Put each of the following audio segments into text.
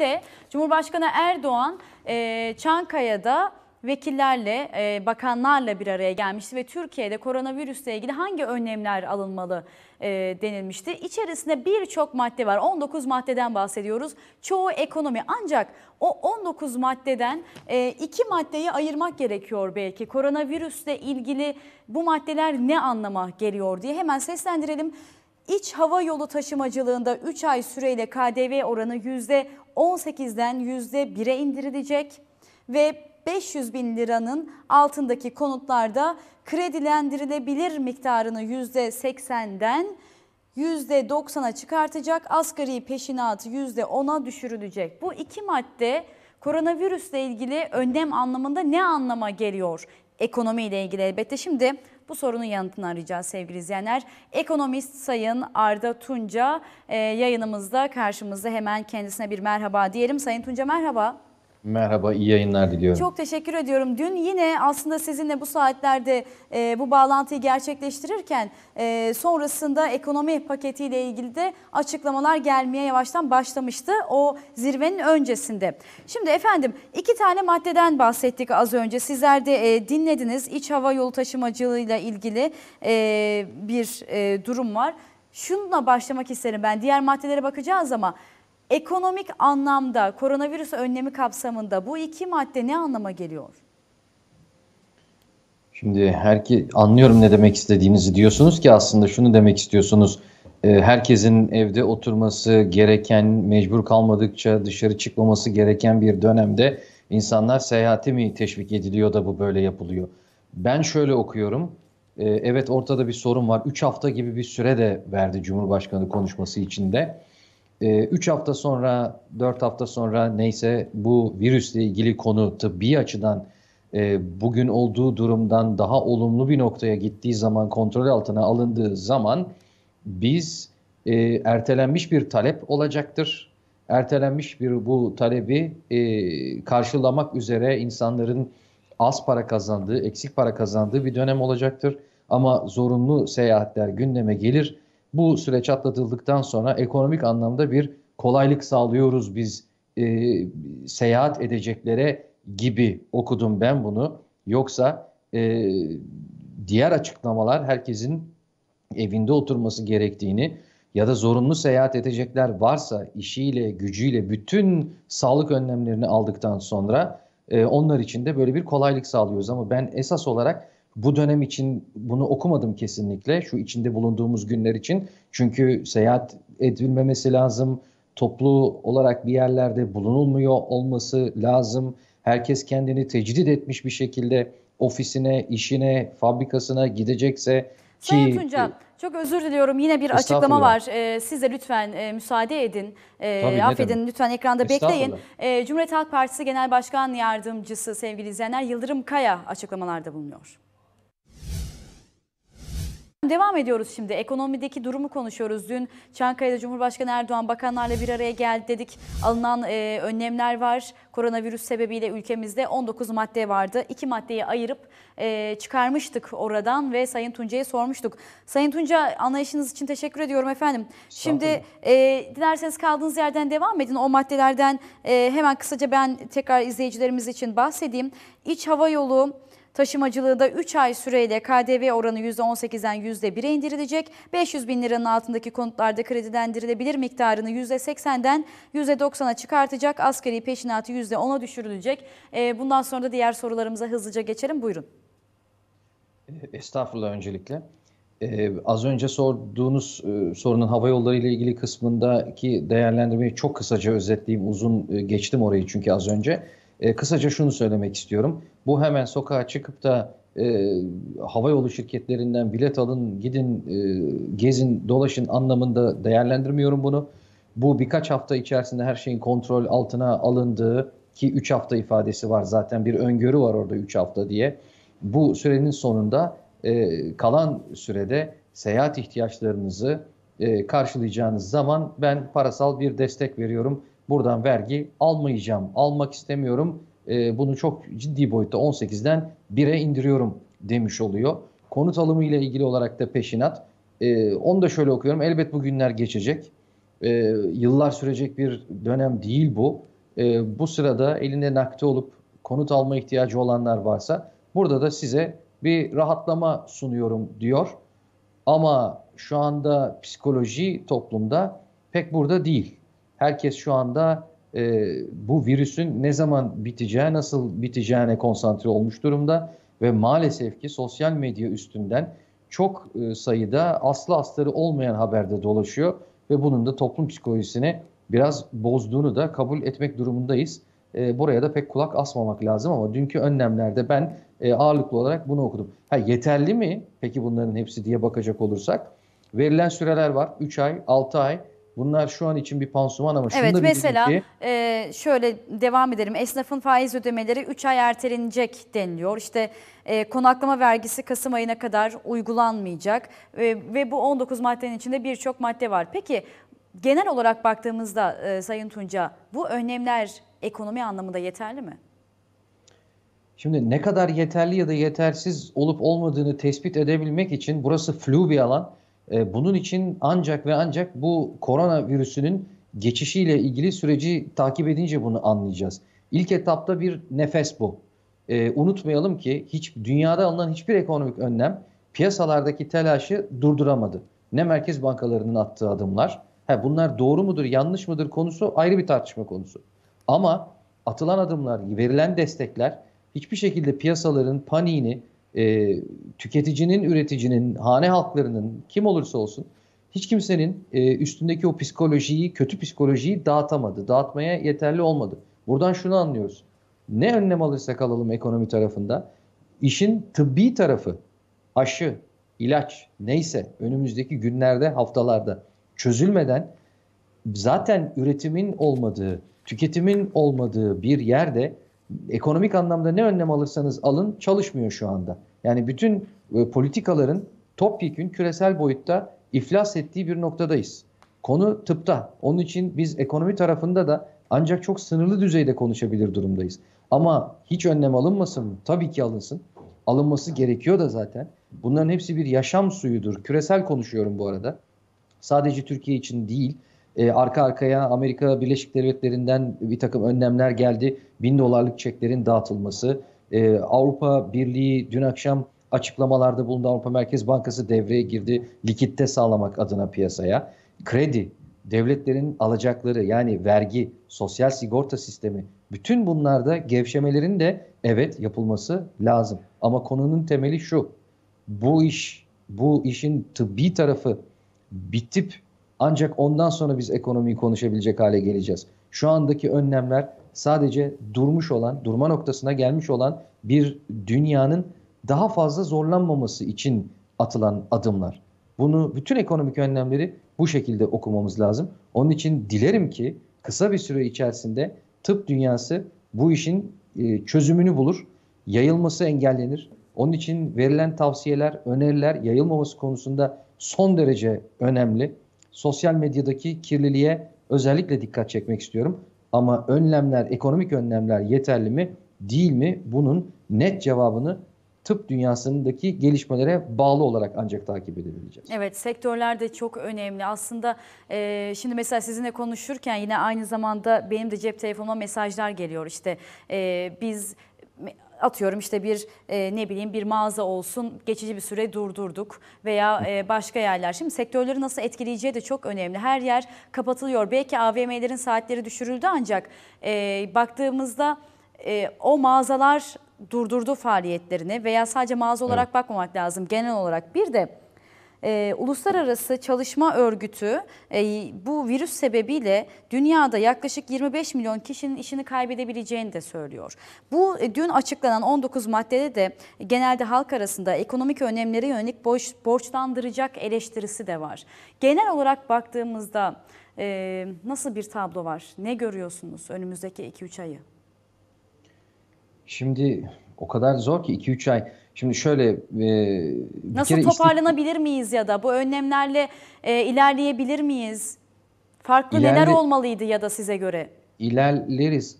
de Cumhurbaşkanı Erdoğan e, Çankaya'da vekillerle, e, bakanlarla bir araya gelmişti ve Türkiye'de koronavirüsle ilgili hangi önlemler alınmalı e, denilmişti. İçerisinde birçok madde var. 19 maddeden bahsediyoruz. Çoğu ekonomi ancak o 19 maddeden e, iki maddeyi ayırmak gerekiyor belki. Koronavirüsle ilgili bu maddeler ne anlama geliyor diye hemen seslendirelim. İç hava yolu taşımacılığında 3 ay süreyle KDV oranı %18'den %1'e indirilecek ve 500 bin liranın altındaki konutlarda kredilendirilebilir miktarını %80'den %90'a çıkartacak, asgari peşinatı %10'a düşürülecek. Bu iki madde koronavirüsle ilgili önlem anlamında ne anlama geliyor? ekonomiyle ilgili elbette. Şimdi bu sorunun yanıtını arayacağız sevgili izleyenler. Ekonomist Sayın Arda Tunca e, yayınımızda karşımızda hemen kendisine bir merhaba diyelim. Sayın Tunca merhaba. Merhaba. Merhaba, iyi yayınlar diliyorum. Çok teşekkür ediyorum. Dün yine aslında sizinle bu saatlerde e, bu bağlantıyı gerçekleştirirken e, sonrasında ekonomi paketiyle ilgili de açıklamalar gelmeye yavaştan başlamıştı o zirvenin öncesinde. Şimdi efendim iki tane maddeden bahsettik az önce. Sizler de e, dinlediniz iç hava yolu taşımacılığıyla ilgili e, bir e, durum var. Şununla başlamak isterim ben. Diğer maddelere bakacağız ama Ekonomik anlamda koronavirüs önlemi kapsamında bu iki madde ne anlama geliyor? Şimdi herki anlıyorum ne demek istediğinizi diyorsunuz ki aslında şunu demek istiyorsunuz. Ee, herkesin evde oturması gereken, mecbur kalmadıkça dışarı çıkmaması gereken bir dönemde insanlar seyahati mi teşvik ediliyor da bu böyle yapılıyor? Ben şöyle okuyorum. Ee, evet ortada bir sorun var. 3 hafta gibi bir süre de verdi Cumhurbaşkanı konuşması içinde. 3 ee, hafta sonra, 4 hafta sonra neyse bu virüsle ilgili konu tıbbi açıdan e, bugün olduğu durumdan daha olumlu bir noktaya gittiği zaman, kontrol altına alındığı zaman biz e, ertelenmiş bir talep olacaktır. Ertelenmiş bir bu talebi e, karşılamak üzere insanların az para kazandığı, eksik para kazandığı bir dönem olacaktır. Ama zorunlu seyahatler gündeme gelir bu süreç atlatıldıktan sonra ekonomik anlamda bir kolaylık sağlıyoruz biz e, seyahat edeceklere gibi okudum ben bunu. Yoksa e, diğer açıklamalar herkesin evinde oturması gerektiğini ya da zorunlu seyahat edecekler varsa işiyle, gücüyle bütün sağlık önlemlerini aldıktan sonra e, onlar için de böyle bir kolaylık sağlıyoruz. Ama ben esas olarak bu dönem için bunu okumadım kesinlikle şu içinde bulunduğumuz günler için. Çünkü seyahat edilmemesi lazım. Toplu olarak bir yerlerde bulunulmuyor olması lazım. Herkes kendini tecdit etmiş bir şekilde ofisine, işine, fabrikasına gidecekse Sayın Tunca çok özür diliyorum yine bir açıklama var. Ee, siz de lütfen e, müsaade edin, e, Tabii, affedin lütfen ekranda bekleyin. E, Cumhuriyet Halk Partisi Genel Başkan Yardımcısı sevgili izleyenler Yıldırım Kaya açıklamalarda bulunuyor devam ediyoruz şimdi. Ekonomideki durumu konuşuyoruz. Dün Çankaya'da Cumhurbaşkanı Erdoğan bakanlarla bir araya geldi dedik. Alınan e, önlemler var. Koronavirüs sebebiyle ülkemizde 19 madde vardı. İki maddeyi ayırıp e, çıkarmıştık oradan ve Sayın Tunca'ya sormuştuk. Sayın Tunca anlayışınız için teşekkür ediyorum efendim. Şimdi e, dilerseniz kaldığınız yerden devam edin. O maddelerden e, hemen kısaca ben tekrar izleyicilerimiz için bahsedeyim. İç hava yolu Taşımacılığı da 3 ay süreyle KDV oranı %18'den %1'e indirilecek. 500 bin liranın altındaki konutlarda kredilendirilebilir miktarını %80'den %90'a çıkartacak. askeri peşinatı %10'a düşürülecek. Ee, bundan sonra da diğer sorularımıza hızlıca geçelim. Buyurun. Ee, estağfurullah öncelikle. Ee, az önce sorduğunuz e, sorunun hava yolları ile ilgili kısmındaki değerlendirmeyi çok kısaca özetleyeyim. Uzun e, geçtim orayı çünkü az önce. E, kısaca şunu söylemek istiyorum. Bu hemen sokağa çıkıp da e, havayolu şirketlerinden bilet alın, gidin, e, gezin, dolaşın anlamında değerlendirmiyorum bunu. Bu birkaç hafta içerisinde her şeyin kontrol altına alındığı ki 3 hafta ifadesi var zaten bir öngörü var orada 3 hafta diye. Bu sürenin sonunda e, kalan sürede seyahat ihtiyaçlarınızı e, karşılayacağınız zaman ben parasal bir destek veriyorum. Buradan vergi almayacağım, almak istemiyorum e, bunu çok ciddi boyutta 18'den 1'e indiriyorum demiş oluyor. Konut alımı ile ilgili olarak da peşinat. E, onu da şöyle okuyorum. Elbet bu günler geçecek. E, yıllar sürecek bir dönem değil bu. E, bu sırada elinde nakde olup konut alma ihtiyacı olanlar varsa burada da size bir rahatlama sunuyorum diyor. Ama şu anda psikoloji toplumda pek burada değil. Herkes şu anda e, bu virüsün ne zaman biteceği, nasıl biteceğine konsantre olmuş durumda ve maalesef ki sosyal medya üstünden çok e, sayıda aslı astarı olmayan haberde dolaşıyor ve bunun da toplum psikolojisini biraz bozduğunu da kabul etmek durumundayız. E, buraya da pek kulak asmamak lazım ama dünkü önlemlerde ben e, ağırlıklı olarak bunu okudum. Ha yeterli mi? Peki bunların hepsi diye bakacak olursak verilen süreler var. 3 ay, 6 ay, Bunlar şu an için bir pansuman ama şunu evet, da mesela, ki... e, şöyle devam edelim. Esnafın faiz ödemeleri 3 ay ertelenecek deniliyor. İşte e, konaklama vergisi Kasım ayına kadar uygulanmayacak e, ve bu 19 maddenin içinde birçok madde var. Peki genel olarak baktığımızda e, Sayın Tunca bu önlemler ekonomi anlamında yeterli mi? Şimdi ne kadar yeterli ya da yetersiz olup olmadığını tespit edebilmek için burası flu bir alan. E, bunun için ancak ve ancak bu korona virüsünün geçişiyle ilgili süreci takip edince bunu anlayacağız. İlk etapta bir nefes bu. E, unutmayalım ki hiç dünyada alınan hiçbir ekonomik önlem piyasalardaki telaşı durduramadı. Ne merkez bankalarının attığı adımlar, he bunlar doğru mudur, yanlış mıdır konusu ayrı bir tartışma konusu. Ama atılan adımlar, verilen destekler hiçbir şekilde piyasaların paniğini, e, tüketicinin, üreticinin, hane halklarının kim olursa olsun hiç kimsenin e, üstündeki o psikolojiyi, kötü psikolojiyi dağıtamadı. Dağıtmaya yeterli olmadı. Buradan şunu anlıyoruz. Ne önlem alırsak alalım ekonomi tarafında işin tıbbi tarafı aşı, ilaç neyse önümüzdeki günlerde, haftalarda çözülmeden zaten üretimin olmadığı, tüketimin olmadığı bir yerde ekonomik anlamda ne önlem alırsanız alın çalışmıyor şu anda. Yani bütün e, politikaların topyekün küresel boyutta iflas ettiği bir noktadayız. Konu tıpta. Onun için biz ekonomi tarafında da ancak çok sınırlı düzeyde konuşabilir durumdayız. Ama hiç önlem alınmasın mı? Tabii ki alınsın. Alınması gerekiyor da zaten. Bunların hepsi bir yaşam suyudur. Küresel konuşuyorum bu arada. Sadece Türkiye için değil e, arka arkaya Amerika Birleşik Devletleri'nden bir takım önlemler geldi. Bin dolarlık çeklerin dağıtılması. E, Avrupa Birliği dün akşam açıklamalarda bulundu. Avrupa Merkez Bankası devreye girdi. Likitte sağlamak adına piyasaya. Kredi, devletlerin alacakları yani vergi, sosyal sigorta sistemi bütün bunlarda gevşemelerin de evet yapılması lazım. Ama konunun temeli şu. Bu iş, bu işin tıbbi tarafı bitip ancak ondan sonra biz ekonomiyi konuşabilecek hale geleceğiz. Şu andaki önlemler sadece durmuş olan, durma noktasına gelmiş olan bir dünyanın daha fazla zorlanmaması için atılan adımlar. Bunu bütün ekonomik önlemleri bu şekilde okumamız lazım. Onun için dilerim ki kısa bir süre içerisinde tıp dünyası bu işin e, çözümünü bulur, yayılması engellenir. Onun için verilen tavsiyeler, öneriler yayılmaması konusunda son derece önemli sosyal medyadaki kirliliğe özellikle dikkat çekmek istiyorum. Ama önlemler, ekonomik önlemler yeterli mi, değil mi? Bunun net cevabını tıp dünyasındaki gelişmelere bağlı olarak ancak takip edebileceğiz. Evet sektörler de çok önemli. Aslında e, şimdi mesela sizinle konuşurken yine aynı zamanda benim de cep telefonuma mesajlar geliyor. İşte e, biz atıyorum işte bir e, ne bileyim bir mağaza olsun geçici bir süre durdurduk veya e, başka yerler. Şimdi sektörleri nasıl etkileyeceği de çok önemli. Her yer kapatılıyor. Belki AVM'lerin saatleri düşürüldü ancak e, baktığımızda e, o mağazalar durdurdu faaliyetlerini veya sadece mağaza olarak evet. bakmamak lazım genel olarak. Bir de e, Uluslararası Çalışma Örgütü e, bu virüs sebebiyle dünyada yaklaşık 25 milyon kişinin işini kaybedebileceğini de söylüyor. Bu e, dün açıklanan 19 maddede de genelde halk arasında ekonomik önemlere yönelik borç, borçlandıracak eleştirisi de var. Genel olarak baktığımızda e, nasıl bir tablo var? Ne görüyorsunuz önümüzdeki 2-3 ayı? Şimdi o kadar zor ki 2-3 ay. Şimdi şöyle e, nasıl toparlanabilir işte, miyiz ya da bu önlemlerle e, ilerleyebilir miyiz? Farklı ilerle, neler olmalıydı ya da size göre? İlerleriz.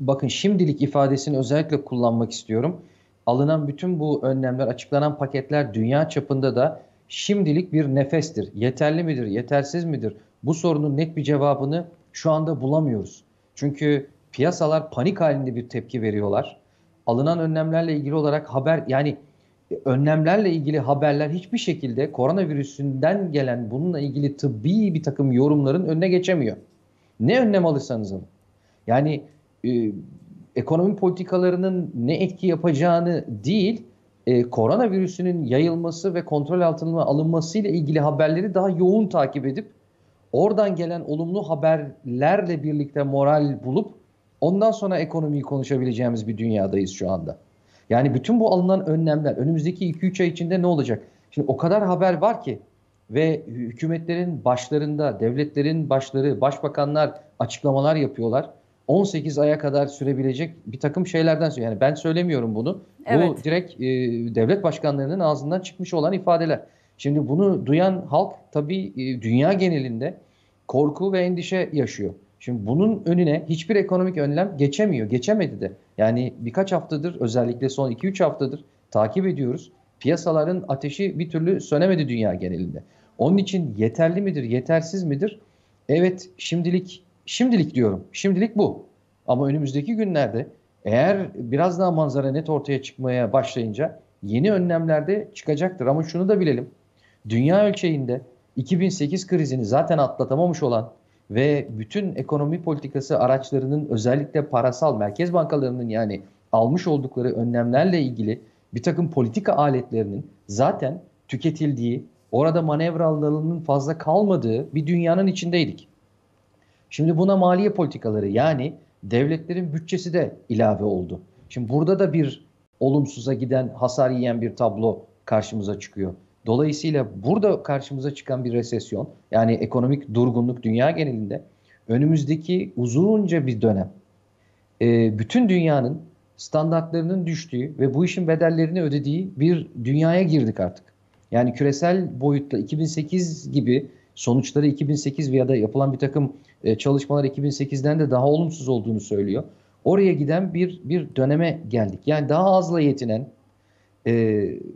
Bakın şimdilik ifadesini özellikle kullanmak istiyorum. Alınan bütün bu önlemler, açıklanan paketler dünya çapında da şimdilik bir nefestir. Yeterli midir, yetersiz midir? Bu sorunun net bir cevabını şu anda bulamıyoruz. Çünkü piyasalar panik halinde bir tepki veriyorlar alınan önlemlerle ilgili olarak haber yani e, önlemlerle ilgili haberler hiçbir şekilde koronavirüsünden gelen bununla ilgili tıbbi bir takım yorumların önüne geçemiyor. Ne önlem alırsanız alın. Yani e, ekonomi politikalarının ne etki yapacağını değil, e, koronavirüsünün yayılması ve kontrol altına alınmasıyla ilgili haberleri daha yoğun takip edip oradan gelen olumlu haberlerle birlikte moral bulup Ondan sonra ekonomiyi konuşabileceğimiz bir dünyadayız şu anda. Yani bütün bu alınan önlemler önümüzdeki 2-3 ay içinde ne olacak? Şimdi o kadar haber var ki ve hükümetlerin başlarında, devletlerin başları, başbakanlar açıklamalar yapıyorlar. 18 aya kadar sürebilecek bir takım şeylerden söylüyor. Yani ben söylemiyorum bunu. Evet. Bu direkt e, devlet başkanlarının ağzından çıkmış olan ifadeler. Şimdi bunu duyan halk tabii e, dünya genelinde korku ve endişe yaşıyor. Şimdi bunun önüne hiçbir ekonomik önlem geçemiyor. Geçemedi de. Yani birkaç haftadır özellikle son 2-3 haftadır takip ediyoruz. Piyasaların ateşi bir türlü sönemedi dünya genelinde. Onun için yeterli midir, yetersiz midir? Evet şimdilik, şimdilik diyorum. Şimdilik bu. Ama önümüzdeki günlerde eğer biraz daha manzara net ortaya çıkmaya başlayınca yeni önlemlerde çıkacaktır. Ama şunu da bilelim. Dünya ölçeğinde 2008 krizini zaten atlatamamış olan ve bütün ekonomi politikası araçlarının özellikle parasal merkez bankalarının yani almış oldukları önlemlerle ilgili bir takım politika aletlerinin zaten tüketildiği, orada manevra alanının fazla kalmadığı bir dünyanın içindeydik. Şimdi buna maliye politikaları yani devletlerin bütçesi de ilave oldu. Şimdi burada da bir olumsuza giden, hasar yiyen bir tablo karşımıza çıkıyor. Dolayısıyla burada karşımıza çıkan bir resesyon yani ekonomik durgunluk dünya genelinde önümüzdeki uzunca bir dönem e, bütün dünyanın standartlarının düştüğü ve bu işin bedellerini ödediği bir dünyaya girdik artık. Yani küresel boyutta 2008 gibi sonuçları 2008 veya da yapılan bir takım e, çalışmalar 2008'den de daha olumsuz olduğunu söylüyor. Oraya giden bir bir döneme geldik. Yani daha azla yetinen e,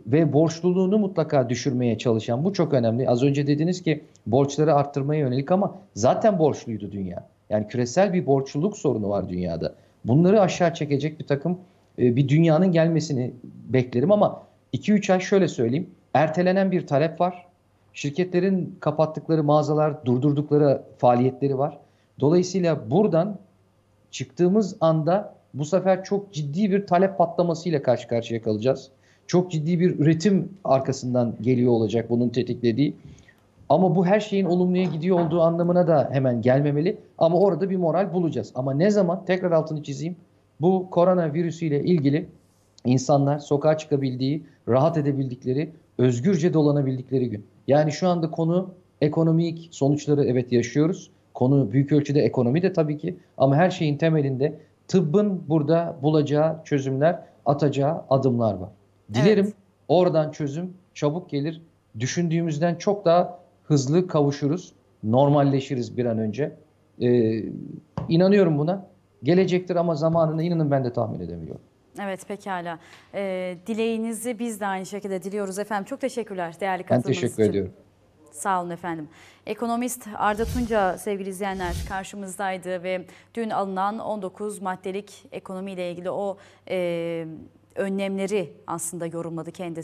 ve borçluluğunu mutlaka düşürmeye çalışan bu çok önemli. Az önce dediniz ki borçları arttırmaya yönelik ama zaten borçluydu dünya. Yani küresel bir borçluluk sorunu var dünyada. Bunları aşağı çekecek bir takım e, bir dünyanın gelmesini beklerim ama 2-3 ay şöyle söyleyeyim. Ertelenen bir talep var. Şirketlerin kapattıkları mağazalar, durdurdukları faaliyetleri var. Dolayısıyla buradan çıktığımız anda bu sefer çok ciddi bir talep patlamasıyla karşı karşıya kalacağız çok ciddi bir üretim arkasından geliyor olacak bunun tetiklediği. Ama bu her şeyin olumluya gidiyor olduğu anlamına da hemen gelmemeli. Ama orada bir moral bulacağız. Ama ne zaman tekrar altını çizeyim. Bu koronavirüsüyle ilgili insanlar sokağa çıkabildiği, rahat edebildikleri, özgürce dolanabildikleri gün. Yani şu anda konu ekonomik sonuçları evet yaşıyoruz. Konu büyük ölçüde ekonomi de tabii ki ama her şeyin temelinde tıbbın burada bulacağı çözümler, atacağı adımlar var. Dilerim evet. oradan çözüm çabuk gelir. Düşündüğümüzden çok daha hızlı kavuşuruz. Normalleşiriz bir an önce. Ee, inanıyorum buna. Gelecektir ama zamanını inanın ben de tahmin edemiyorum. Evet pekala. Ee, dileğinizi biz de aynı şekilde diliyoruz efendim. Çok teşekkürler değerli katılımınız için. Ben teşekkür için. ediyorum. Sağ olun efendim. Ekonomist Arda Tunca sevgili izleyenler karşımızdaydı ve dün alınan 19 maddelik ekonomiyle ilgili o... E, önlemleri aslında yorumladı kendisi.